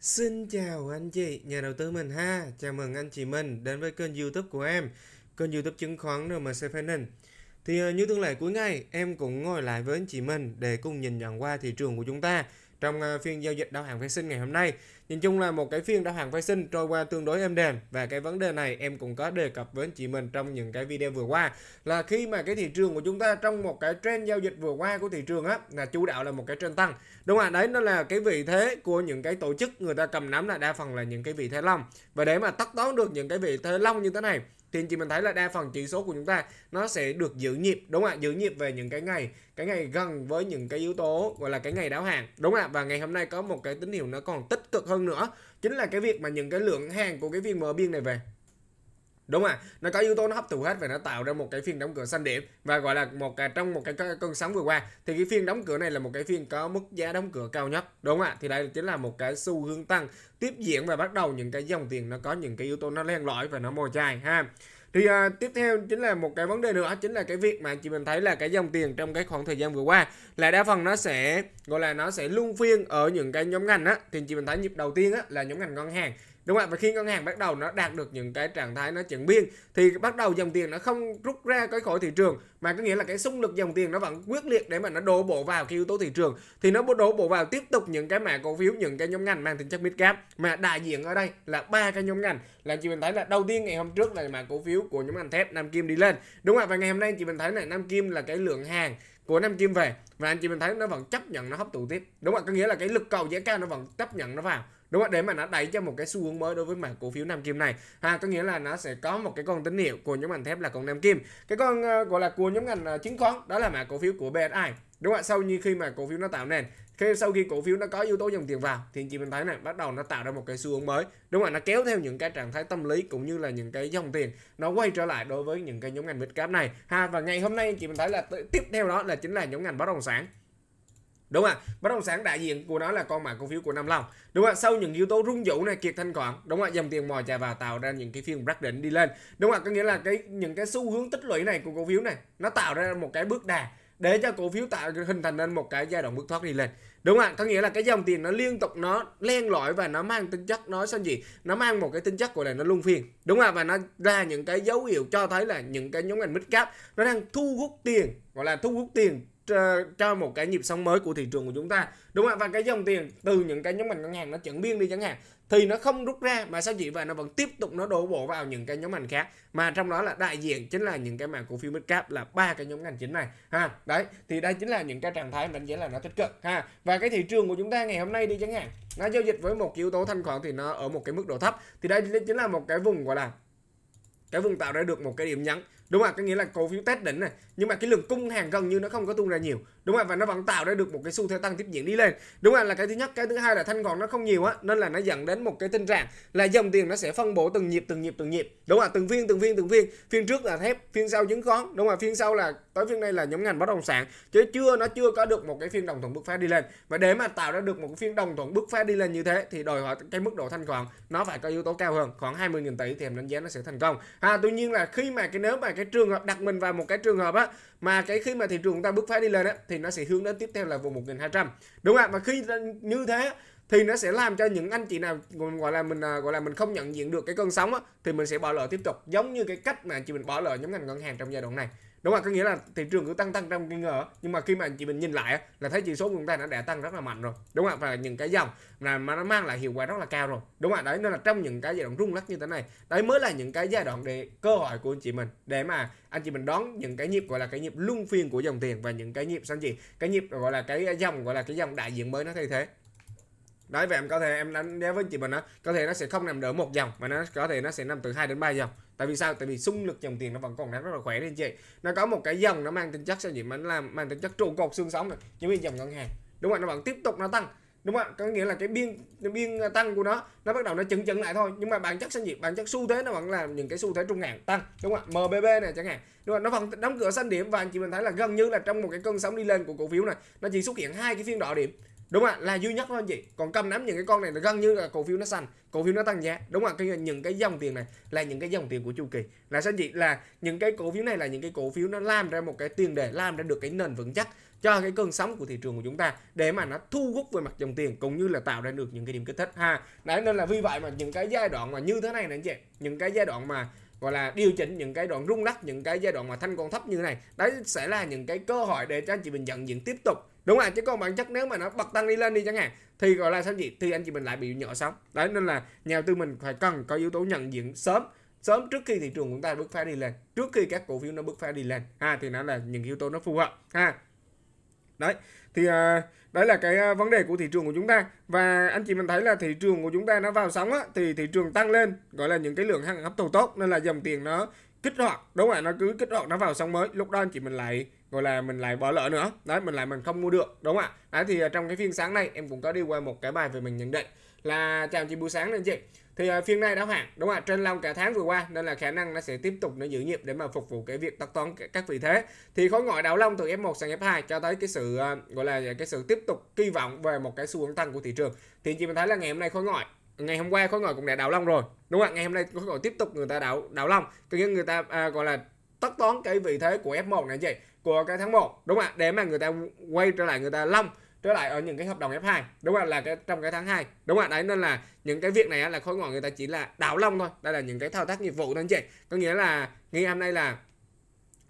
Xin chào anh chị, nhà đầu tư mình ha. Chào mừng anh chị mình đến với kênh YouTube của em, kênh YouTube chứng khoán RMC Finance. Thì ờ, như thường lệ cuối ngày, em cũng ngồi lại với anh chị mình để cùng nhìn nhận qua thị trường của chúng ta trong ờ, phiên giao dịch đáo hàng phái sinh ngày hôm nay. Nhìn chung là một cái phiên đáo hàng phái sinh trôi qua tương đối êm đềm và cái vấn đề này em cũng có đề cập với chị mình trong những cái video vừa qua là khi mà cái thị trường của chúng ta trong một cái trend giao dịch vừa qua của thị trường á là chủ đạo là một cái trend tăng. Đúng không ạ? Đấy nó là cái vị thế của những cái tổ chức người ta cầm nắm là đa phần là những cái vị thế long. Và để mà tắt đón được những cái vị thế long như thế này thì chị mình thấy là đa phần chỉ số của chúng ta nó sẽ được giữ nhịp đúng không ạ giữ nhịp về những cái ngày cái ngày gần với những cái yếu tố gọi là cái ngày đáo hàng đúng không ạ và ngày hôm nay có một cái tín hiệu nó còn tích cực hơn nữa chính là cái việc mà những cái lượng hàng của cái viên mở biên này về đúng không ạ nó có yếu tố nó hấp thụ hết và nó tạo ra một cái phiên đóng cửa xanh điểm và gọi là một cái trong một cái cơn sóng vừa qua thì cái phiên đóng cửa này là một cái phiên có mức giá đóng cửa cao nhất đúng không ạ thì đây chính là một cái xu hướng tăng tiếp diễn và bắt đầu những cái dòng tiền nó có những cái yếu tố nó len lỏi và nó mồi chai ha thì à, tiếp theo chính là một cái vấn đề nữa chính là cái việc mà chị mình thấy là cái dòng tiền trong cái khoảng thời gian vừa qua là đa phần nó sẽ gọi là nó sẽ luân phiên ở những cái nhóm ngành á thì chị mình thấy nhịp đầu tiên á là nhóm ngành ngân hàng đúng không ạ và khi ngân hàng bắt đầu nó đạt được những cái trạng thái nó chững biên thì bắt đầu dòng tiền nó không rút ra cái khỏi thị trường mà có nghĩa là cái xung lực dòng tiền nó vẫn quyết liệt để mà nó đổ bộ vào cái yếu tố thị trường thì nó đổ bộ vào tiếp tục những cái mã cổ phiếu những cái nhóm ngành mang tính chất mid cap mà đại diện ở đây là ba cái nhóm ngành là chị mình thấy là đầu tiên ngày hôm trước là mã cổ phiếu của nhóm ngành thép Nam Kim đi lên đúng không ạ và ngày hôm nay chị mình thấy này Nam Kim là cái lượng hàng của Nam Kim về và anh chị mình thấy nó vẫn chấp nhận nó hấp thụ tiếp đúng không ạ có nghĩa là cái lực cầu giá cao nó vẫn chấp nhận nó vào đúng không để mà nó đẩy cho một cái xu hướng mới đối với mảng cổ phiếu nam kim này ha có nghĩa là nó sẽ có một cái con tín hiệu của nhóm ngành thép là con nam kim cái con uh, gọi là của nhóm ngành uh, chứng khoán đó là mảng cổ phiếu của BSI đúng không ạ sau như khi mà cổ phiếu nó tạo nền khi sau khi cổ phiếu nó có yếu tố dòng tiền vào thì chị mình thấy này bắt đầu nó tạo ra một cái xu hướng mới đúng không nó kéo theo những cái trạng thái tâm lý cũng như là những cái dòng tiền nó quay trở lại đối với những cái nhóm ngành mid cap này ha và ngày hôm nay chị mình thấy là tiếp theo đó là chính là nhóm ngành bất động sản đúng không ạ bất động sản đại diện của nó là con mã cổ phiếu của Nam Long đúng không ạ sau những yếu tố rung dữ này kiệt thanh khoản đúng không ạ dòng tiền mò chà vào tạo ra những cái phiên rắc đỉnh đi lên đúng không ạ có nghĩa là cái những cái xu hướng tích lũy này của cổ phiếu này nó tạo ra một cái bước đà để cho cổ phiếu tạo hình thành nên một cái giai đoạn bước thoát đi lên đúng không ạ có nghĩa là cái dòng tiền nó liên tục nó len lỏi và nó mang tính chất nó sao gì nó mang một cái tính chất gọi là nó luân phiên đúng không ạ và nó ra những cái dấu hiệu cho thấy là những cái nhóm ngành mid cap nó đang thu hút tiền gọi là thu hút tiền Ờ, cho một cái nhịp sóng mới của thị trường của chúng ta đúng không ạ và cái dòng tiền từ những cái nhóm ngành ngân hàng nó chuyển biên đi chẳng hạn thì nó không rút ra mà sao chỉ và nó vẫn tiếp tục nó đổ bộ vào những cái nhóm ngành khác mà trong đó là đại diện chính là những cái mảng cổ phiếu midcap là ba cái nhóm ngành chính này ha đấy thì đây chính là những cái trạng thái đánh giá là nó tích cực ha và cái thị trường của chúng ta ngày hôm nay đi chẳng hạn nó giao dịch với một yếu tố thanh khoản thì nó ở một cái mức độ thấp thì đây chính là một cái vùng gọi là cái vùng tạo ra được một cái điểm nhấn đúng không ạ có nghĩa là cổ phiếu test đỉnh này nhưng mà cái lượng cung hàng gần như nó không có tung ra nhiều đúng không ạ và nó vẫn tạo ra được một cái xu thế tăng tiếp diễn đi lên đúng không ạ là cái thứ nhất cái thứ hai là thanh khoản nó không nhiều á nên là nó dẫn đến một cái tình trạng là dòng tiền nó sẽ phân bổ từng nhịp từng nhịp từng nhịp đúng không ạ từng phiên từng phiên từng phiên phiên trước là thép phiên sau chứng khoán đúng không ạ phiên sau là tới phiên này là nhóm ngành bất động sản chứ chưa nó chưa có được một cái phiên đồng thuận bước phá đi lên và để mà tạo ra được một cái phiên đồng thuận bước phá đi lên như thế thì đòi hỏi cái mức độ thanh khoản nó phải có yếu tố cao hơn khoảng 20.000 tỷ thì em đánh giá nó sẽ thành công à tuy nhiên là khi mà cái nếu mà cái cái trường hợp đặt mình vào một cái trường hợp á mà cái khi mà thị trường chúng ta bước phá đi lên á thì nó sẽ hướng đến tiếp theo là vùng 1200 đúng không ạ và khi như thế thì nó sẽ làm cho những anh chị nào gọi là mình à, gọi là mình không nhận diện được cái cơn sóng á thì mình sẽ bỏ lỡ tiếp tục giống như cái cách mà chị mình bỏ lỡ nhóm ngành ngân hàng trong giai đoạn này đúng không có nghĩa là thị trường cứ tăng tăng trong nghi ngờ nhưng mà khi mà anh chị mình nhìn lại là thấy chỉ số của chúng ta đã, đã tăng rất là mạnh rồi đúng không và những cái dòng là mà nó mang lại hiệu quả rất là cao rồi đúng không đấy nên là trong những cái giai đoạn rung lắc như thế này đấy mới là những cái giai đoạn để cơ hội của anh chị mình để mà anh chị mình đón những cái nhịp gọi là cái nhịp luân phiên của dòng tiền và những cái nhịp sao anh chị cái nhịp gọi là cái dòng gọi là cái dòng đại diện mới nó thay thế đấy và em có thể em đánh giá với chị mình á có thể nó sẽ không nằm đỡ một dòng mà nó có thể nó sẽ nằm từ 2 đến 3 dòng tại vì sao tại vì xung lực dòng tiền nó vẫn còn đang rất là khỏe đấy chị nó có một cái dòng nó mang tính chất sao gì mà nó làm mang tính chất trụ cột xương sống này giống như dòng ngân hàng đúng không nó vẫn tiếp tục nó tăng đúng không có nghĩa là cái biên cái biên tăng của nó nó bắt đầu nó chững chững lại thôi nhưng mà bản chất sinh nhiệt bản chất xu thế nó vẫn là những cái xu thế trung hạn tăng đúng không ạ mbb này chẳng hạn đúng không nó vẫn đóng cửa xanh điểm và anh chị mình thấy là gần như là trong một cái cơn sóng đi lên của cổ phiếu này nó chỉ xuất hiện hai cái phiên đỏ điểm đúng không ạ là duy nhất thôi anh chị còn cầm nắm những cái con này là gần như là cổ phiếu nó xanh cổ phiếu nó tăng giá đúng không ạ cái những cái dòng tiền này là những cái dòng tiền của chu kỳ là sao anh chị là những cái cổ phiếu này là những cái cổ phiếu nó làm ra một cái tiền để làm ra được cái nền vững chắc cho cái cơn sóng của thị trường của chúng ta để mà nó thu hút về mặt dòng tiền cũng như là tạo ra được những cái điểm kích thích ha đấy nên là vì vậy mà những cái giai đoạn mà như thế này nè anh chị những cái giai đoạn mà gọi là điều chỉnh những cái đoạn rung lắc những cái giai đoạn mà thanh còn thấp như thế này đấy sẽ là những cái cơ hội để cho anh chị mình nhận diện tiếp tục đúng không chứ còn bản chất nếu mà nó bật tăng đi lên đi chẳng hạn thì gọi là sao gì thì anh chị mình lại bị nhỏ sóng đấy nên là nhà đầu tư mình phải cần có yếu tố nhận diện sớm sớm trước khi thị trường chúng ta bước phá đi lên trước khi các cổ phiếu nó bước phá đi lên ha thì nó là những yếu tố nó phù hợp ha đấy thì à, đấy là cái ờ, vấn đề của thị trường của chúng ta và anh chị mình thấy là thị trường của chúng ta nó vào sóng á, thì thị trường tăng lên gọi là những cái lượng hàng hấp thụ tốt nên là dòng tiền nó kích hoạt đúng rồi nó cứ kích hoạt nó vào xong mới lúc đó anh chị mình lại gọi là mình lại bỏ lỡ nữa đấy mình lại mình không mua được đúng không ạ đấy thì à, trong cái phiên sáng nay em cũng có đi qua một cái bài về mình nhận định là chào chị buổi sáng anh chị thì à, phiên này đã hoảng đúng không ạ trên long cả tháng vừa qua nên là khả năng nó sẽ tiếp tục nó giữ nhịp để mà phục vụ cái việc tất toán các vị thế thì khối ngoại đảo long từ F1 sang F2 cho thấy cái sự à, gọi là cái sự tiếp tục kỳ vọng về một cái xu hướng tăng của thị trường thì chị mình thấy là ngày hôm nay khối ngoại ngày hôm qua khối ngồi cũng đã đảo long rồi đúng không ngày hôm nay khối ngồi tiếp tục người ta đảo đảo long tuy nhiên người ta à, gọi là tất toán cái vị thế của F1 này chị của cái tháng 1 đúng không ạ để mà người ta quay trở lại người ta long trở lại ở những cái hợp đồng F2 đúng không là cái trong cái tháng 2 đúng không đấy nên là những cái việc này là khối ngoại người ta chỉ là đảo long thôi đây là những cái thao tác nghiệp vụ thôi anh chị có nghĩa là ngày hôm nay là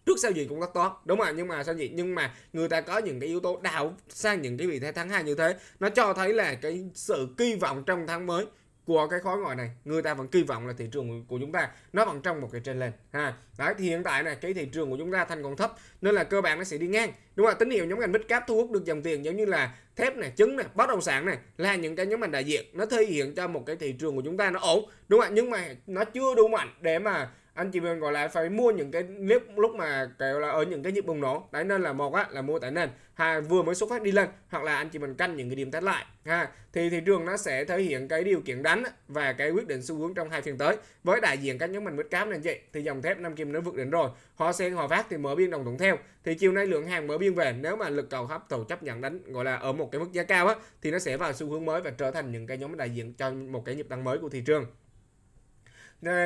trước sau gì cũng tất toán đúng không nhưng mà sao gì nhưng mà người ta có những cái yếu tố đảo sang những cái vị thế tháng 2 như thế nó cho thấy là cái sự kỳ vọng trong tháng mới của cái khối ngoại này người ta vẫn kỳ vọng là thị trường của chúng ta nó vẫn trong một cái trên lên ha đấy thì hiện tại này cái thị trường của chúng ta thành còn thấp nên là cơ bản nó sẽ đi ngang đúng không tín hiệu nhóm ngành midcap thu hút được dòng tiền giống như là thép này trứng này bất động sản này là những cái nhóm ngành đại diện nó thể hiện cho một cái thị trường của chúng ta nó ổn đúng không ạ nhưng mà nó chưa đủ mạnh để mà anh chị mình gọi là phải mua những cái clip lúc mà kiểu là ở những cái nhịp bùng nổ đấy nên là một á là mua tại nền hai vừa mới xuất phát đi lên hoặc là anh chị mình canh những cái điểm test lại ha thì thị trường nó sẽ thể hiện cái điều kiện đánh và cái quyết định xu hướng trong hai phiên tới với đại diện các nhóm mình mít cám này vậy thì dòng thép năm kim nó vượt đỉnh rồi họ sen họ phát thì mở biên đồng thuận theo thì chiều nay lượng hàng mở biên về nếu mà lực cầu hấp thụ chấp nhận đánh gọi là ở một cái mức giá cao á thì nó sẽ vào xu hướng mới và trở thành những cái nhóm đại diện cho một cái nhịp tăng mới của thị trường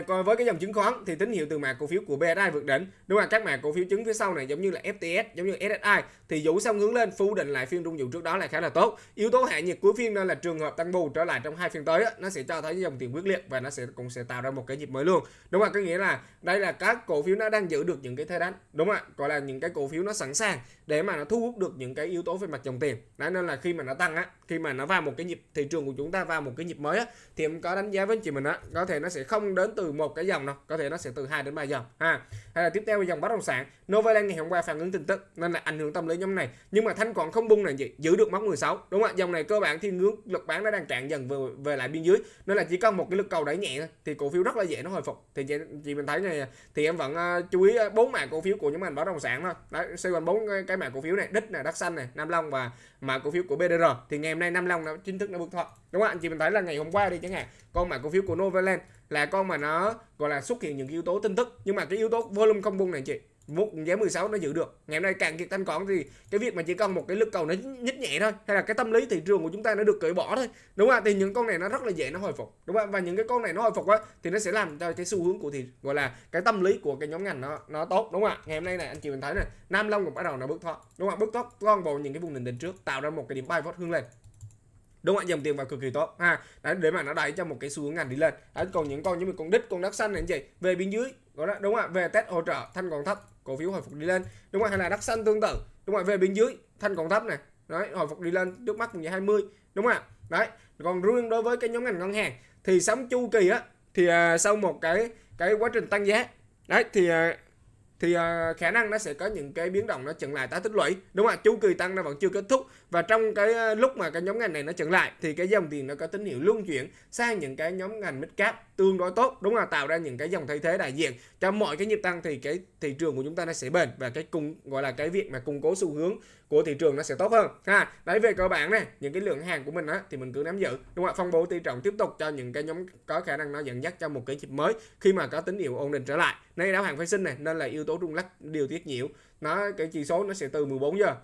còn với cái dòng chứng khoán thì tín hiệu từ mã cổ phiếu của BSI vượt đỉnh đúng là các mã cổ phiếu chứng phía sau này giống như là FTS giống như SSI thì dũ xong hướng lên phủ định lại phiên rung dụ trước đó là khá là tốt yếu tố hạ nhiệt cuối phiên nên là trường hợp tăng bù trở lại trong hai phiên tới nó sẽ cho thấy dòng tiền quyết liệt và nó sẽ cũng sẽ tạo ra một cái nhịp mới luôn đúng không có nghĩa là đây là các cổ phiếu nó đang giữ được những cái thế đánh đúng không ạ gọi là những cái cổ phiếu nó sẵn sàng để mà nó thu hút được những cái yếu tố về mặt dòng tiền đấy nên là khi mà nó tăng á khi mà nó vào một cái nhịp thị trường của chúng ta vào một cái nhịp mới á thì em có đánh giá với chị mình á có thể nó sẽ không đến từ một cái dòng đâu có thể nó sẽ từ hai đến ba dòng ha hay là tiếp theo là dòng bất động sản Novaland ngày hôm qua phản ứng tin tức nên là ảnh hưởng tâm lý nhóm này nhưng mà thanh quản không bung là gì giữ được mốc 16 đúng không ạ dòng này cơ bản thì ngưỡng lực bán nó đang cạn dần về về lại biên dưới nên là chỉ cần một cái lực cầu đẩy nhẹ thôi thì cổ phiếu rất là dễ nó hồi phục thì chị, chị mình thấy này thì em vẫn uh, chú ý ờ, bốn mã cổ phiếu của nhóm ngành bất động sản thôi đấy xoay bốn cái cái mã cổ phiếu này đích này đắc xanh này nam long và mã cổ phiếu của bdr thì ngày hôm nay nam long nó chính thức nó vượt thoại đúng không anh chị mình thấy là ngày hôm qua đi chẳng hạn con mã cổ phiếu của novaland là con mà nó gọi là xuất hiện những yếu tố tin tức nhưng mà cái yếu tố volume không buông này chị một giá 16 nó giữ được ngày hôm nay càng kiệt thanh khoản thì cái việc mà chỉ cần một cái lực cầu nó nhích nhẹ thôi hay là cái tâm lý thị trường của chúng ta nó được cởi bỏ thôi đúng không ạ thì những con này nó rất là dễ nó hồi phục đúng không ạ và những cái con này nó hồi phục á thì nó sẽ làm cho cái xu hướng của thì gọi là cái tâm lý của cái nhóm ngành nó nó tốt đúng không ạ ngày hôm nay này anh chị mình thấy này nam long cũng bắt đầu nó bước thoát đúng không ạ bước thoát toàn bộ những cái vùng đỉnh đỉnh trước tạo ra một cái điểm bay vót hướng lên đúng không ạ dòng tiền vào cực kỳ tốt ha đấy, để mà nó đẩy cho một cái xu hướng ngành đi lên đấy, còn những con như mình con đít con đất xanh này anh chị về bên dưới đó đúng không ạ về test hỗ trợ thanh còn thấp cổ phiếu hồi phục đi lên đúng không hay là đất xanh tương tự đúng không về bên dưới thanh còn thấp này đấy hồi phục đi lên trước mắt cũng như 20 đúng không ạ đấy còn riêng đối với cái nhóm ngành ngân hàng thì sóng chu kỳ á thì à, sau một cái cái quá trình tăng giá đấy thì à, thì à, khả năng nó sẽ có những cái biến động nó chừng lại tái tích lũy đúng không ạ chu kỳ tăng nó vẫn chưa kết thúc và trong cái ờ, lúc mà cái nhóm ngành này nó chững lại thì cái dòng tiền nó có tín hiệu luân chuyển sang những cái nhóm ngành mid cap tương đối tốt đúng là tạo ra những cái dòng thay thế đại diện cho mọi cái nhịp tăng thì cái thị trường của chúng ta nó sẽ bền và cái cùng gọi là cái việc mà củng cố xu hướng của thị trường nó sẽ tốt hơn ha đấy về cơ bản này những cái lượng hàng của mình á thì mình cứ nắm giữ đúng không ạ phong bố tỷ trọng tiếp tục cho những cái nhóm có khả năng nó dẫn dắt cho một cái nhịp mới khi mà có tín hiệu ổn định trở lại nay đáo hàng phái sinh này nên là yếu tố rung lắc điều tiết nhiễu nó cái chỉ số nó sẽ từ 14 giờ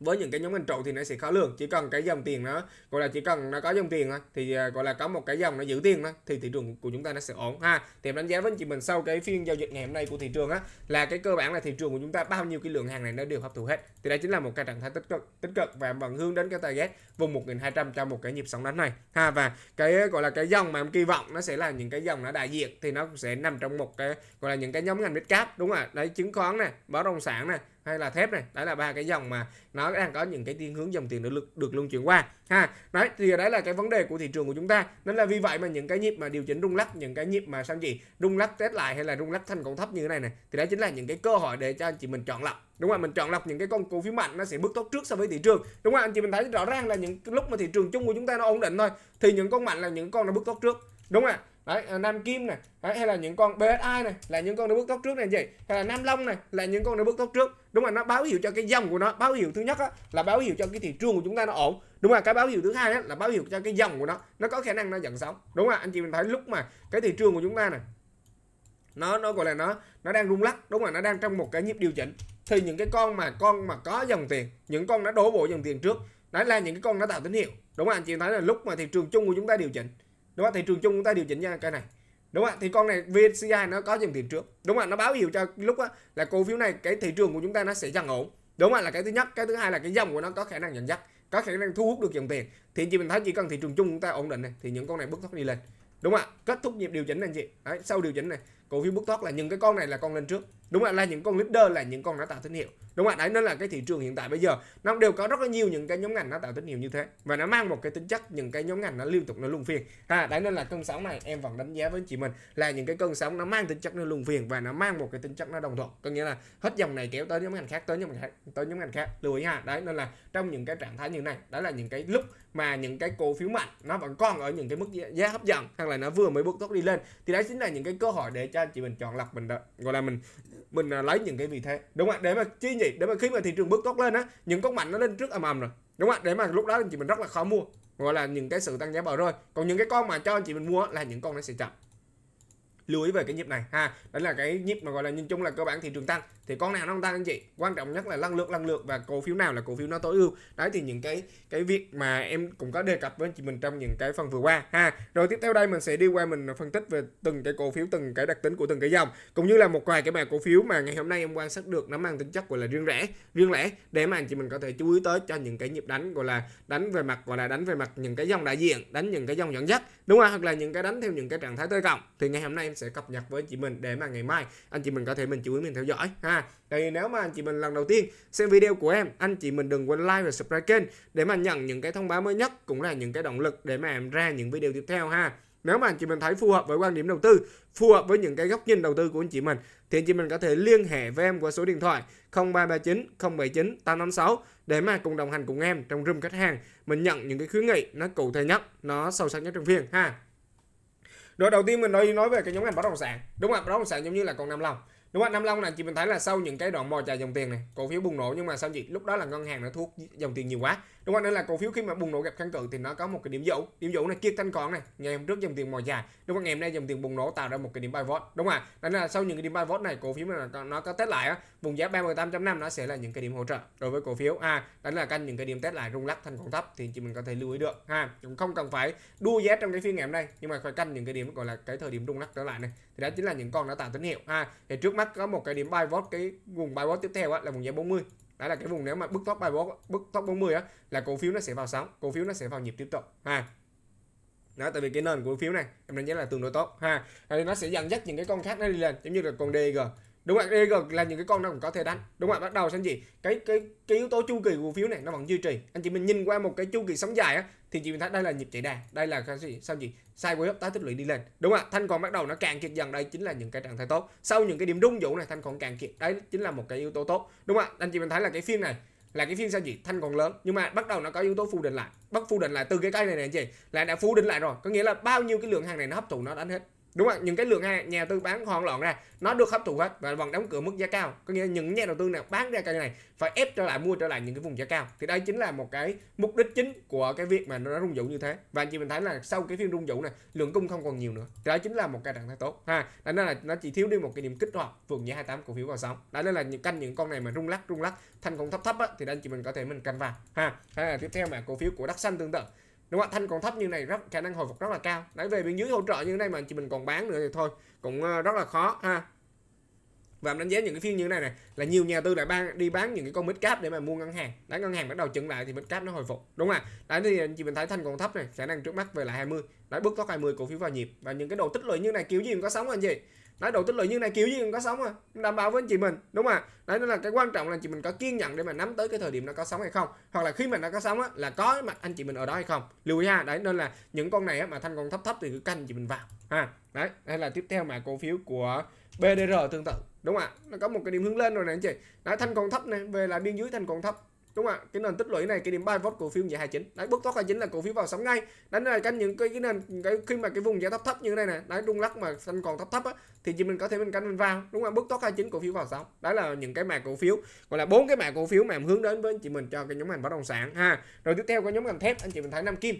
với những cái nhóm ngành trụ thì nó sẽ khó lường chỉ cần cái dòng tiền nó gọi là chỉ cần nó có dòng tiền thì à, gọi là có một cái dòng nó giữ tiền thì thị trường của chúng ta nó sẽ ổn ha thì em đánh giá với anh chị mình sau cái phiên giao dịch ngày hôm nay của thị trường á là cái cơ bản là thị trường của chúng ta bao nhiêu cái lượng hàng này nó đều hấp thụ hết thì đây chính là một cái trạng thái tích cực tích cực và em vẫn hướng đến cái target vùng 1200 cho một cái nhịp sóng đánh này ha và cái gọi là cái dòng mà em kỳ vọng nó sẽ là những cái dòng nó đại diện thì nó sẽ nằm trong một cái gọi là những cái nhóm ngành mid cap đúng không ạ đấy chứng khoán này bất động sản này hay là thép này đấy là ba cái dòng mà nó đang có những cái thiên hướng dòng tiền được được luân chuyển qua ha đấy thì đấy là cái vấn đề của thị trường của chúng ta nên là vì vậy mà những cái nhịp mà điều chỉnh rung lắc những cái nhịp mà sao gì rung lắc test lại hay là rung lắc thanh cổ thấp như thế này này thì đấy chính là những cái cơ hội để cho anh chị mình chọn lọc đúng không mình chọn lọc những cái con cổ phiếu mạnh nó sẽ bước tốt trước so với thị trường đúng không anh chị mình thấy rõ ràng là những lúc mà thị trường chung của chúng ta nó ổn định thôi thì những con mạnh là những con nó bước tốt trước đúng không ạ đấy nam kim này đấy, hay là những con bsi này là những con nó bước tốc trước này vậy hay là nam long này là những con nó bước tốc trước đúng là nó báo hiệu cho cái dòng của nó báo hiệu thứ nhất á, là báo hiệu cho cái thị trường của chúng ta nó ổn đúng là cái báo hiệu thứ hai á, là báo hiệu cho cái dòng của nó nó có khả năng nó dẫn sóng đúng là anh chị mình thấy lúc mà cái thị trường của chúng ta này nó nó gọi là nó nó đang rung lắc đúng là nó đang trong một cái nhịp điều chỉnh thì những cái con mà con mà có dòng tiền những con đã đổ bộ dòng tiền trước đấy là những cái con đã tạo tín hiệu đúng không anh chị thấy là lúc mà thị trường chung của chúng ta điều chỉnh đúng không thị trường chung chúng ta điều chỉnh ra cái này đúng không ạ thì con này VCI nó có dòng tiền trước đúng không ạ nó báo hiệu cho lúc đó là cổ phiếu này cái thị trường của chúng ta nó sẽ dần ổn đúng không ạ là cái thứ nhất cái thứ hai là cái dòng của nó có khả năng nhận dắt có khả năng thu hút được dòng tiền thì anh chị mình thấy chỉ cần thị trường chung chúng ta ổn định này thì những con này bước thoát đi lên đúng không ạ kết thúc nhịp điều chỉnh này anh chị Đấy, sau điều chỉnh này cổ phiếu bước thoát là những cái con này là con lên trước đúng không ạ là những con leader là những con đã tạo tín hiệu đúng không ạ đấy nên là cái thị trường hiện tại bây giờ nó đều có rất là nhiều những cái nhóm ngành nó tạo tín hiệu như thế và nó mang một cái tính chất những cái nhóm ngành nó liên tục nó luân phiên ha đấy nên là cơn sóng này em vẫn đánh giá với chị mình là những cái cơn sóng nó mang tính chất nó luân phiên và nó mang một cái tính chất nó đồng thuận có nghĩa là hết dòng này kéo tới nhóm ngành khác tới nhóm ngành khác tới nhóm ngành khác lưu ý ha đấy nên là trong những cái trạng thái như này đó là những cái lúc mà những cái cổ phiếu mạnh nó vẫn còn ở những cái mức giá hấp dẫn hoặc là nó vừa mới bước tốt đi lên thì đấy chính là những cái cơ hội để cho chị mình chọn lọc mình đó gọi là mình mình à, lấy những cái vị thế đúng không ạ để mà chi nhỉ để mà khi mà thị trường bước tốt lên á những con mạnh nó lên trước ầm ầm rồi đúng không ạ để mà lúc đó anh chị mình rất là khó mua gọi là những cái sự tăng giá bờ rơi còn những cái con mà cho anh chị mình mua là những con nó sẽ chậm lưu ý về cái nhịp này ha đấy là cái nhịp mà gọi là nhìn chung là cơ bản thị trường tăng thì con nào nó tăng anh chị quan trọng nhất là năng lượng năng lượng và cổ phiếu nào là cổ phiếu nó tối ưu đấy thì những cái cái việc mà em cũng có đề cập với anh chị mình trong những cái phần vừa qua ha rồi tiếp theo đây mình sẽ đi qua mình phân tích về từng cái cổ phiếu từng cái đặc tính của từng cái dòng cũng như là một vài cái mã cổ phiếu mà ngày hôm nay em quan sát được nó mang tính chất gọi là riêng rẽ riêng lẻ để mà anh chị mình có thể chú ý tới cho những cái nhịp đánh gọi là đánh về mặt gọi là đánh về mặt những cái dòng đại diện đánh những cái dòng dẫn dắt đúng không hoặc là những cái đánh theo những cái trạng thái tới cộng thì ngày hôm nay An sẽ cập nhật với anh chị mình để mà ngày mai anh chị mình có thể mình chú ý mình theo dõi ha. Thì nếu mà anh chị mình lần đầu tiên xem video của em, anh chị mình đừng quên like và subscribe kênh để mà nhận những cái thông báo mới nhất cũng là những cái động lực để mà em ra những video tiếp theo ha. Nếu mà anh chị mình thấy phù hợp với quan điểm đầu tư, phù hợp với những cái góc nhìn đầu tư của anh chị mình thì anh chị mình có thể liên hệ với em qua số điện thoại 0339 079 856 để mà cùng đồng hành cùng em trong room khách hàng mình nhận những cái khuyến nghị nó cụ thể nhất, nó sâu sắc nhất trong phiên ha rồi đầu tiên mình nói nói về cái nhóm ngành bất động sản đúng không bất động sản giống như là còn nằm lòng đúng không năm long là chị mình thấy là sau những cái đoạn mò chạy dòng tiền này cổ phiếu bùng nổ nhưng mà sao gì lúc đó là ngân hàng nó thuốc dòng tiền nhiều quá đúng không nên là cổ phiếu khi mà bùng nổ gặp kháng cự thì nó có một cái điểm dẫu điểm dẫu này kia thanh còn này ngày hôm trước dòng tiền mò dài đúng không ngày hôm nay dòng tiền bùng nổ tạo ra một cái điểm buy vót đúng không ạ nên là sau những cái điểm buy vót này cổ phiếu mà nó có test lại á vùng giá 38.5 nó sẽ là những cái điểm hỗ trợ đối với cổ phiếu a à, đó là canh những cái điểm test lại rung lắc thanh còn thấp thì chị mình có thể lưu ý được ha cũng không cần phải đua giá trong cái phiên ngày hôm nay nhưng mà phải canh những cái điểm gọi là cái thời điểm rung lắc trở lại này thì đó chính là những con đã tạo tín hiệu ha à, thì trước mắt mắc có một cái điểm buy vote cái vùng buy vote tiếp theo á, là vùng giá 40 đấy là cái vùng nếu mà bứt top buy vote bứt top 40 á là cổ phiếu nó sẽ vào sóng cổ phiếu nó sẽ vào nhịp tiếp tục ha đó tại vì cái nền cổ phiếu này em đánh giá là tương đối tốt ha nó sẽ dẫn dắt những cái con khác nó đi lên giống như là con DG đúng không đây gần là những cái con nó cũng có thể đánh đúng không ạ? bắt đầu xem gì cái cái cái yếu tố chu kỳ cổ phiếu này nó vẫn duy trì anh chị mình nhìn qua một cái chu kỳ sóng dài á thì chị mình thấy đây là nhịp chạy đà đây là cái gì sao gì sai quay up tái tích lũy đi lên đúng không ạ thanh còn bắt đầu nó càng kiệt dần đây chính là những cái trạng thái tốt sau những cái điểm rung dụ này thanh còn càng kiệt đấy chính là một cái yếu tố tốt đúng không ạ anh chị mình thấy là cái phiên này là cái phiên sao gì thanh còn lớn nhưng mà bắt đầu nó có yếu tố phủ định lại bắt phủ định lại từ cái cây này này anh chị là đã phủ định lại rồi có nghĩa là bao nhiêu cái lượng hàng này nó hấp thụ nó đánh hết đúng không những cái lượng nhà tư bán hoàn loạn ra nó được hấp thụ hết và vẫn đóng cửa mức giá cao có nghĩa là những nhà đầu tư nào bán ra cái này phải ép trở lại mua trở lại những cái vùng giá cao thì đây chính là một cái mục đích chính của cái việc mà nó rung dũng như thế và anh chị mình thấy là sau cái phiên rung dũng này lượng cung không còn nhiều nữa thì đó chính là một cái trạng thái tốt ha đó nên là nó chỉ thiếu đi một cái điểm kích hoạt vượt giá 28 cổ phiếu vào sóng đó nên là những canh những con này mà rung lắc rung lắc thành cũng thấp thấp á, thì anh chị mình có thể mình canh vào ha hay tiếp theo mà cổ phiếu của đắc xanh tương tự đúng không thanh còn thấp như này rất khả năng hồi phục rất là cao đấy về bên dưới hỗ trợ như thế này mà chị mình còn bán nữa thì thôi cũng ờ, rất là khó ha và đánh giá những cái phiên như thế này này là nhiều nhà tư lại ban đi bán những cái con mid cap để mà mua ngân hàng đấy ngân hàng bắt đầu chững lại thì mid cap nó hồi phục đúng không ạ đấy thì ờ, chị mình thấy thanh còn thấp này khả năng trước mắt về lại 20 đấy bước top 20 cổ phiếu vào nhịp và những cái đồ tích lũy như này kiểu gì cũng có sống anh chị đấy đầu tư lợi như này kiểu gì cũng có sóng à đảm bảo với anh chị mình đúng không ạ đấy nên là cái quan trọng là anh chị mình có kiên nhẫn để mà nắm tới cái thời điểm nó có sóng hay không hoặc là khi mà nó có sóng á là có mặt anh chị mình ở đó hay không lưu ý ha đấy nên là những con này á, mà thanh còn thấp thấp thì cứ canh chị mình vào ha đấy đây là tiếp theo mà cổ phiếu của BDR tương tự đúng không ạ nó có một cái điểm hướng lên rồi này anh chị đấy thanh còn thấp này về là biên dưới thanh còn thấp đúng không ạ cái nền tích lũy này cái điểm buy vote cổ phiếu hai 29 đấy bước thoát hai 29 là cổ phiếu vào sóng ngay đấy là canh những cái cái nền cái khi mà cái vùng giá thấp thấp như thế này nè đấy rung lắc mà xanh còn thấp thấp á, thì chỉ mình có thể mình canh mình vào đúng không bước thoát hai 29 cổ phiếu vào sóng đấy là những cái mã cổ phiếu gọi là bốn cái mã cổ phiếu mà em hướng đến với chị mình cho cái nhóm ngành bất động sản ha rồi tiếp theo có nhóm ngành thép anh chị mình thấy nam kim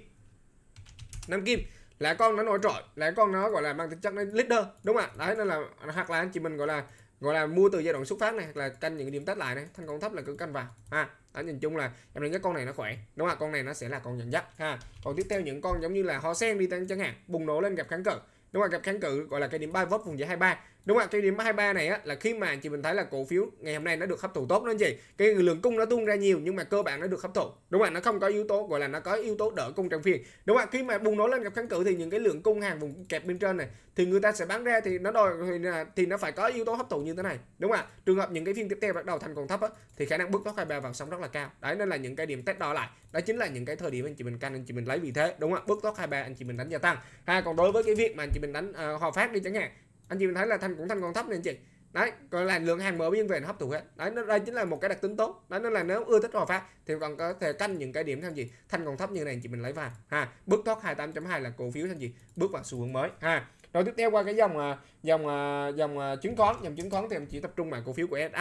nam kim là con nó nổi trội là con nó gọi là mang tính chất nó leader đúng không ạ đấy nên là hoặc là anh chị mình gọi là gọi là mua từ giai đoạn xuất phát này hoặc là canh những điểm test lại này thanh con thấp là cứ canh vào ha đó nhìn chung là em đánh giá con này nó khỏe đúng không con này nó sẽ là con nhận dắt ha còn tiếp theo những con giống như là ho sen đi chẳng hạn bùng nổ lên gặp kháng cự đúng không gặp kháng cự gọi là cái điểm bay vấp vùng giá 23 đúng không ạ? Cái điểm 23 này á là khi mà anh chị mình thấy là cổ phiếu ngày hôm nay nó được hấp thụ tốt nên gì? Cái lượng cung nó tung ra nhiều nhưng mà cơ bản nó được hấp thụ. Đúng không ạ? Nó không có yếu tố gọi là nó có yếu tố đỡ cung trong phiên. Đúng không ạ? Khi mà bùng nổ lên gặp kháng cự thì những cái lượng cung hàng vùng kẹp bên trên này thì người ta sẽ bán ra thì nó đòi thì, à, thì nó phải có yếu tố hấp thụ như thế này. Đúng không ạ? Trường hợp những cái phiên tiếp theo bắt đầu thành còn thấp á thì khả năng bước top 23 vào sóng rất là cao. Đấy nên là những cái điểm test đo lại. Đó chính là những cái thời điểm anh chị mình canh anh chị mình lấy vì thế. Đúng không ạ? Bước top 23 anh chị mình đánh gia tăng. Ha còn đối với cái việc mà anh chị mình đánh uh, Hòa Phát đi chẳng hạn anh chị mình thấy là thanh cũng thanh còn thấp nên chị đấy còn là lượng hàng mở biên về nó hấp thụ hết đấy nó đây chính là một cái đặc tính tốt đấy nó là nếu ưa thích hòa phát thì còn có thể canh những cái điểm tham gì thanh còn thấp như này chị mình lấy vào ha bước thoát 28.2 là cổ phiếu tham gì bước vào xu hướng mới ha rồi tiếp theo qua cái dòng à, dòng à, dòng à, chứng khoán dòng chứng khoán thì em chỉ tập trung vào cổ phiếu của SI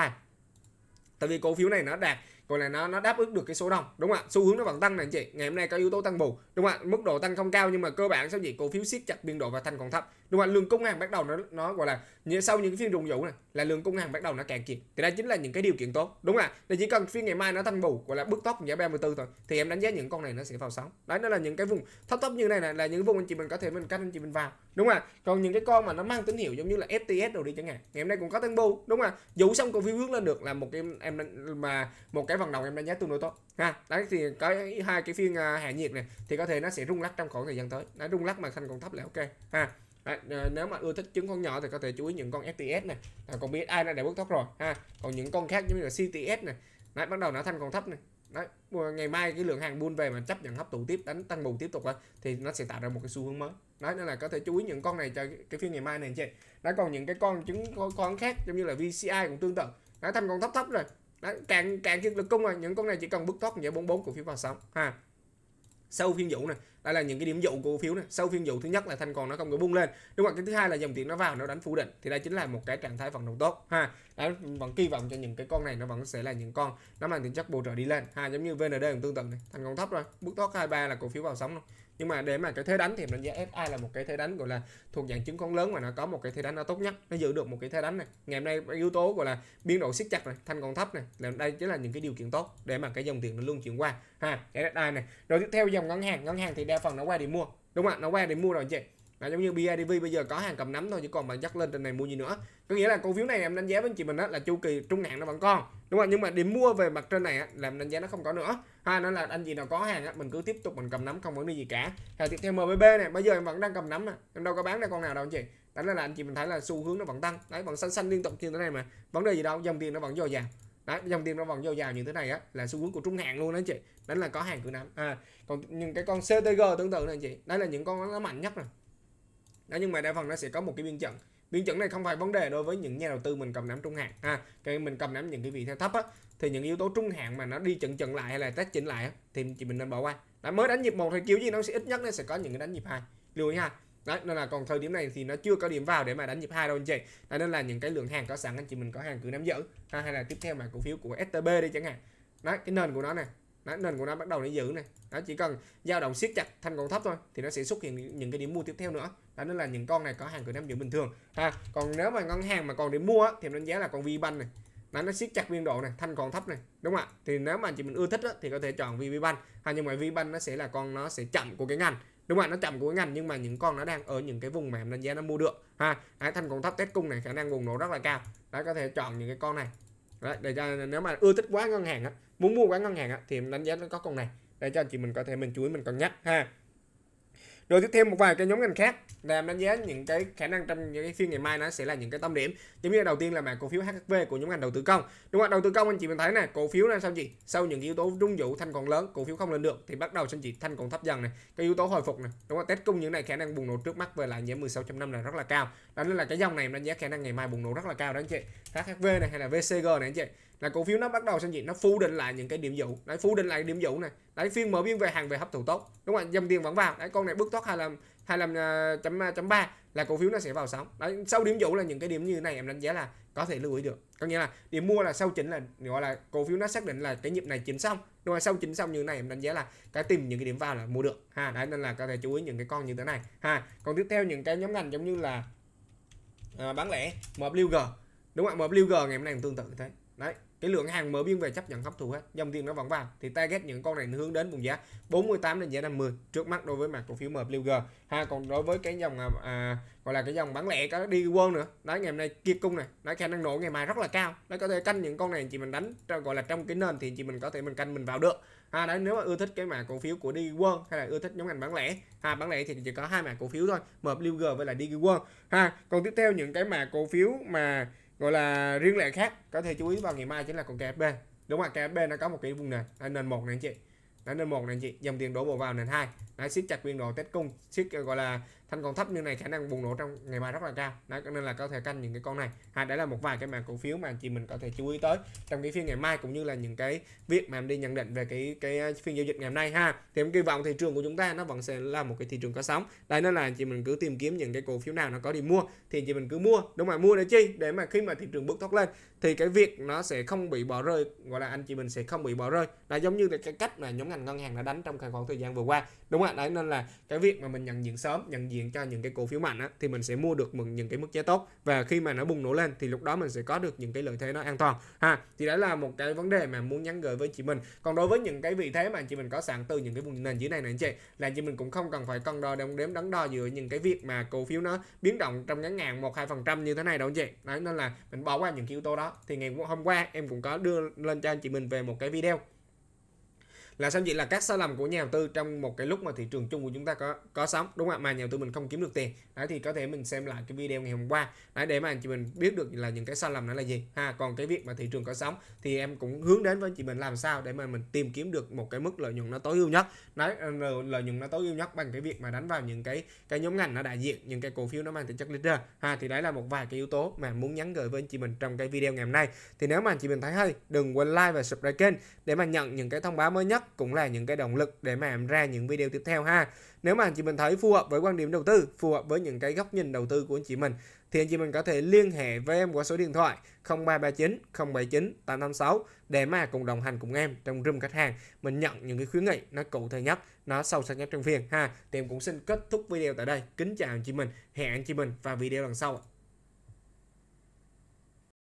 tại vì cổ phiếu này nó đạt gọi là nó nó đáp ứng được cái số đông đúng không ạ xu hướng nó vẫn tăng này anh chị ngày hôm nay có yếu tố tăng bù đúng không ạ mức độ tăng không cao nhưng mà cơ bản sao chị cổ phiếu siết chặt biên độ và thanh còn thấp đúng không ạ lượng cung hàng bắt đầu nó nó gọi là như sau những phiên rùng rũ này là lượng cung hàng bắt đầu nó cạn kiệt thì đây chính là những cái điều kiện tốt đúng không ạ là chỉ cần phiên ngày mai nó tăng bù gọi là bứt tốc giá 34 thôi thì em đánh giá những con này nó sẽ vào sóng đấy nó là những cái vùng thấp thấp như này này là những vùng anh chị mình có thể mình cắt anh chị mình vào đúng không ạ còn những cái con mà nó mang tín hiệu giống như là FTS đồ đi chẳng hạn ngày hôm nay cũng có tăng bù đúng không ạ dù xong cổ phiếu hướng lên được là một cái em mà một cái cái vận động em đánh giá tương đối tốt ha đấy thì cái hai cái phiên à, hạ nhiệt này thì có thể nó sẽ rung lắc trong khoảng thời gian tới nó rung lắc mà thanh còn thấp là ok ha Đấy, ờ, nếu mà ưa thích chứng khoán nhỏ thì có thể chú ý những con FTS này à, còn biết ai đã để bước thoát rồi ha còn những con khác như là CTS này Đấy, bắt đầu nó thanh còn thấp này Đấy, ngày mai cái lượng hàng buôn về mà chấp nhận hấp thụ tiếp đánh tăng bù tiếp tục rồi thì nó sẽ tạo ra một cái xu hướng mới đấy nên là có thể chú ý những con này cho cái phiên ngày mai này chị đã còn những cái con chứng con khác giống như là VCI cũng tương tự đã thanh còn thấp thấp rồi Đấy, càng càng kiệt lực cung rồi những con này chỉ cần bước thoát nhẹ 44 cổ phiếu vào sóng ha sau phiên dụ này đây là những cái điểm dụ cổ phiếu này sau phiên dụ thứ nhất là thanh còn nó không có bung lên đúng không cái thứ hai là dòng tiền nó vào nó đánh phủ định thì đây chính là một cái trạng thái phần đầu tốt ha đó, vẫn kỳ vọng cho những cái con này nó vẫn sẽ là những con nó mang tính chất bổ trợ đi lên ha giống như vnd cũng tương tự này thành còn thấp rồi bước thoát 23 là cổ phiếu vào sóng nhưng mà để mà cái thế đánh thì mình đánh giá SI là một cái thế đánh gọi là thuộc dạng chứng khoán lớn mà nó có một cái thế đánh nó tốt nhất nó giữ được một cái thế đánh này ngày hôm nay yếu tố gọi là biên độ siết chặt này thanh còn thấp này là đây chính là những cái điều kiện tốt để mà cái dòng tiền nó luôn chuyển qua ha cái SI này rồi tiếp theo dòng ngân hàng ngân hàng thì đa phần nó qua để mua đúng không ạ nó qua để mua rồi chị là giống như BIDV bây giờ có hàng cầm nắm thôi chứ còn bạn dắt lên trên này mua gì nữa có nghĩa là cổ phiếu này em đánh giá với anh chị mình đó là chu kỳ trung hạn nó vẫn còn đúng không nhưng mà điểm mua về mặt trên này làm đánh giá nó không có nữa ha nó là anh chị nào có hàng á, mình cứ tiếp tục mình cầm nắm không vấn đi gì cả hàng tiếp theo MBB này bây giờ em vẫn đang cầm nắm nè em đâu có bán ra con nào đâu anh chị đấy là anh chị mình thấy là xu hướng nó vẫn tăng đấy vẫn xanh xanh liên tục như thế này mà vấn đề gì đâu dòng tiền nó vẫn dồi dào đấy dòng tiền nó vẫn dồi dào như thế này á là xu hướng của trung hạn luôn đó anh chị đấy là có hàng cứ nắm à còn những cái con CTG tương tự này anh chị đấy là những con nó mạnh nhất rồi đó nhưng mà đa phần nó sẽ có một cái biên trận biên chuẩn này không phải vấn đề đối với những nhà đầu tư mình cầm nắm trung hạn ha cái mình cầm nắm những cái vị theo thấp á thì những yếu tố trung hạn mà nó đi chận chận lại hay là test chỉnh lại á, thì chị mình nên bỏ qua đã mới đánh nhịp một thì kiểu gì nó sẽ ít nhất nó sẽ có những cái đánh nhịp hai lưu ý ha Đấy, nên là còn thời điểm này thì nó chưa có điểm vào để mà đánh nhịp hai đâu anh chị. Đấy, nên là những cái lượng hàng có sẵn anh chị mình có hàng cứ nắm giữ ha, hay là tiếp theo mà cổ phiếu của STB đi chẳng hạn. Đấy, cái nền của nó nè, đó, nền của nó bắt đầu nó giữ này nó chỉ cần dao động siết chặt thanh còn thấp thôi thì nó sẽ xuất hiện những cái điểm mua tiếp theo nữa đó nên là những con này có hàng cửa nắm giữ bình thường ha à, còn nếu mà ngân hàng mà còn để mua thì đánh giá là con vbank này nó nó siết chặt biên độ này thanh còn thấp này đúng không ạ thì nếu mà chị mình ưa thích á, thì có thể chọn vbank ha à, nhưng mà vbank nó sẽ là con nó sẽ chậm của cái ngành đúng không ạ nó chậm của cái ngành nhưng mà những con nó đang ở những cái vùng mà em đánh giá nó mua được ha à, đấy, thanh còn thấp test cung này khả năng bùng nổ rất là cao đó có thể chọn những cái con này đấy, để cho nếu mà ưa thích quá ngân hàng á muốn mua quá ngân hàng á thì em đánh giá nó có con này để cho chị mình có thể mình chuối mình cân nhắc ha rồi tiếp thêm một vài cái nhóm ngành khác là em đánh giá những cái khả năng trong những cái phiên ngày mai nó sẽ là những cái tâm điểm giống như đầu tiên là mã cổ phiếu HV của nhóm ngành đầu tư công đúng không đầu tư công anh chị mình thấy này, cổ phiếu là sao chị sau những yếu tố rung dụ thanh còn lớn cổ phiếu không lên được thì bắt đầu anh chị thanh còn thấp dần này cái yếu tố hồi phục này đúng không Tết cung những này khả năng bùng nổ trước mắt về lại nhé 16 năm là rất là cao đó nên là cái dòng này đánh giá khả năng ngày mai bùng nổ rất là cao đó anh chị HV này hay là VCG này anh chị là cổ phiếu nó bắt đầu sang gì nó phủ định lại những cái điểm dụ đấy phủ định lại điểm dụ này đấy phiên mở biên về hàng về hấp thụ tốt đúng không dòng tiền vẫn vào đấy con này bước thoát 25 25 à, chấm à, chấm ba là cổ phiếu nó sẽ vào sóng đấy sau điểm dụ là những cái điểm như này em đánh giá là có thể lưu ý được có nghĩa là điểm mua là sau chỉnh là gọi là cổ phiếu nó xác định là cái nhịp này chỉnh xong đúng không sau chỉnh xong như này em đánh giá là cái tìm những cái điểm vào là mua được ha đấy nên là có thể chú ý những cái con như thế này ha còn tiếp theo những cái nhóm ngành giống như là à, bán lẻ MWG đúng không ạ MWG ngày hôm nay cũng tương tự như thế đấy cái lượng hàng mở biên về chấp nhận hấp thụ hết dòng tiền nó vẫn vào thì target những con này hướng đến vùng giá 48 đến giá 50 trước mắt đối với mặt cổ phiếu MWG ha còn đối với cái dòng à, à gọi là cái dòng bán lẻ có đi quân nữa đấy ngày hôm nay kia cung này đấy khả năng nổ ngày mai rất là cao nó có thể canh những con này chị mình đánh gọi là trong cái nền thì chị mình có thể mình canh mình vào được ha đấy nếu mà ưa thích cái mã cổ phiếu của đi quân hay là ưa thích nhóm ngành bán lẻ ha bán lẻ thì chỉ có hai mã cổ phiếu thôi MWG với là đi quân ha còn tiếp theo những cái mã cổ phiếu mà gọi là riêng lẻ khác có thể chú ý vào ngày mai chính là con KFB đúng không ạ KSB nó có một cái vùng nền à, nền một này anh chị đó, nền một này anh chị dòng tiền đổ bộ vào nền hai nó siết chặt biên độ test cung siết gọi là thanh còn thấp như này khả năng bùng nổ trong ngày mai rất là cao đấy nên là có thể canh những cái con này ha đấy là một vài cái mảng cổ phiếu mà chị mình có thể chú ý tới trong cái phiên ngày mai cũng như là những cái việc mà em đi nhận định về cái cái uh, phiên giao dịch ngày hôm nay ha thì em kỳ vọng thị trường của chúng ta nó vẫn sẽ là một cái thị trường có sóng đây nó là chị mình cứ tìm kiếm những cái cổ phiếu nào nó có đi mua thì chị mình cứ mua đúng mà mua để chi để mà khi mà thị trường bước thoát lên thì cái việc nó sẽ không bị bỏ rơi gọi là anh chị mình sẽ không bị bỏ rơi là giống như là cái cách mà nhóm ngành ngân hàng đã đánh trong khoảng thời gian vừa qua đúng không ạ đấy nên là cái việc mà mình nhận diện sớm nhận diện diện cho những cái cổ phiếu mạnh á, thì mình sẽ mua được những cái mức giá tốt và khi mà nó bùng nổ lên thì lúc đó mình sẽ có được những cái lợi thế nó an toàn ha thì đấy là một cái vấn đề mà muốn nhắn gửi với chị mình còn đối với những cái vị thế mà chị mình có sẵn từ những cái vùng nền dưới này này anh chị là chị mình cũng không cần phải cân đo đong đếm đắn đo giữa những cái việc mà cổ phiếu nó biến động trong ngắn hạn một hai phần trăm như thế này đâu anh chị đấy nên là mình bỏ qua những yếu tố đó thì ngày hôm qua em cũng có đưa lên cho anh chị mình về một cái video là sao vậy là các sai lầm của nhà đầu tư trong một cái lúc mà thị trường chung của chúng ta có có sóng đúng không ạ mà nhà đầu tư mình không kiếm được tiền đấy thì có thể mình xem lại cái video ngày hôm qua đấy để mà anh chị mình biết được là những cái sai lầm đó là gì ha còn cái việc mà thị trường có sóng thì em cũng hướng đến với chị mình làm sao để mà mình tìm kiếm được một cái mức lợi nhuận nó tối ưu nhất đấy ờ, lợi nhuận nó tối ưu nhất bằng cái việc mà đánh vào những cái cái nhóm ngành nó đại diện những cái cổ phiếu nó mang tính chất leader ha thì đấy là một vài cái yếu tố mà muốn nhắn gửi với anh chị mình trong cái video ngày hôm nay thì nếu mà anh chị mình thấy hay đừng quên like và subscribe kênh để mà nhận những cái thông báo mới nhất cũng là những cái động lực để mà em ra những video tiếp theo ha nếu mà anh chị mình thấy phù hợp với quan điểm đầu tư phù hợp với những cái góc nhìn đầu tư của anh chị mình thì anh chị mình có thể liên hệ với em qua số điện thoại 0339 079 856 để mà cùng đồng hành cùng em trong room khách hàng mình nhận những cái khuyến nghị nó cụ thể nhất nó sâu sắc nhất trong phiên ha thì em cũng xin kết thúc video tại đây kính chào anh chị mình hẹn anh chị mình vào video lần sau